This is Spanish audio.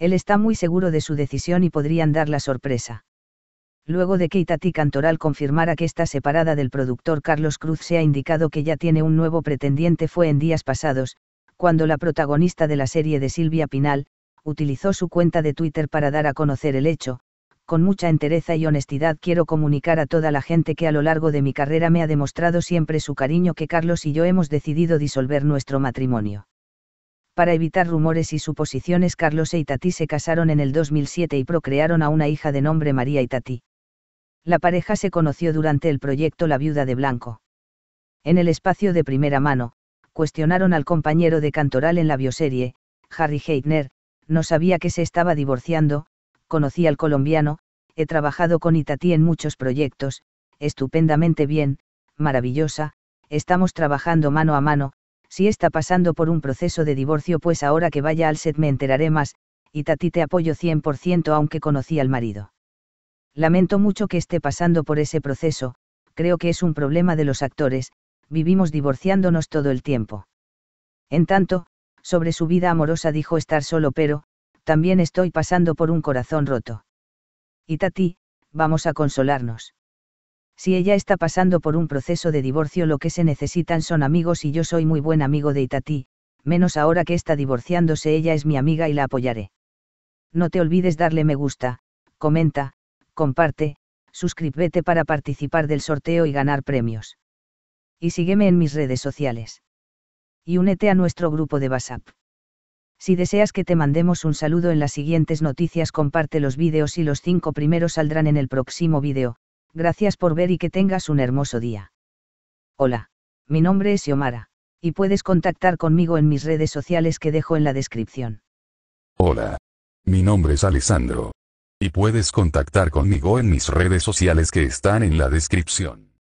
Él está muy seguro de su decisión y podrían dar la sorpresa. Luego de que Itati Cantoral confirmara que está separada del productor Carlos Cruz se ha indicado que ya tiene un nuevo pretendiente fue en días pasados, cuando la protagonista de la serie de Silvia Pinal, utilizó su cuenta de Twitter para dar a conocer el hecho, con mucha entereza y honestidad quiero comunicar a toda la gente que a lo largo de mi carrera me ha demostrado siempre su cariño que Carlos y yo hemos decidido disolver nuestro matrimonio. Para evitar rumores y suposiciones, Carlos e Itatí se casaron en el 2007 y procrearon a una hija de nombre María Itatí. La pareja se conoció durante el proyecto La Viuda de Blanco. En el espacio de primera mano, cuestionaron al compañero de Cantoral en la bioserie, Harry Heitner, no sabía que se estaba divorciando, conocí al colombiano, he trabajado con Itatí en muchos proyectos, estupendamente bien, maravillosa, estamos trabajando mano a mano, si está pasando por un proceso de divorcio pues ahora que vaya al set me enteraré más, y Tati te apoyo 100% aunque conocí al marido. Lamento mucho que esté pasando por ese proceso, creo que es un problema de los actores, vivimos divorciándonos todo el tiempo. En tanto, sobre su vida amorosa dijo estar solo pero, también estoy pasando por un corazón roto. Y Tati, vamos a consolarnos. Si ella está pasando por un proceso de divorcio lo que se necesitan son amigos y yo soy muy buen amigo de Itati, menos ahora que está divorciándose ella es mi amiga y la apoyaré. No te olvides darle me gusta, comenta, comparte, suscríbete para participar del sorteo y ganar premios. Y sígueme en mis redes sociales. Y únete a nuestro grupo de WhatsApp. Si deseas que te mandemos un saludo en las siguientes noticias comparte los vídeos y los cinco primeros saldrán en el próximo vídeo gracias por ver y que tengas un hermoso día. Hola, mi nombre es Yomara, y puedes contactar conmigo en mis redes sociales que dejo en la descripción. Hola. Mi nombre es Alessandro. Y puedes contactar conmigo en mis redes sociales que están en la descripción.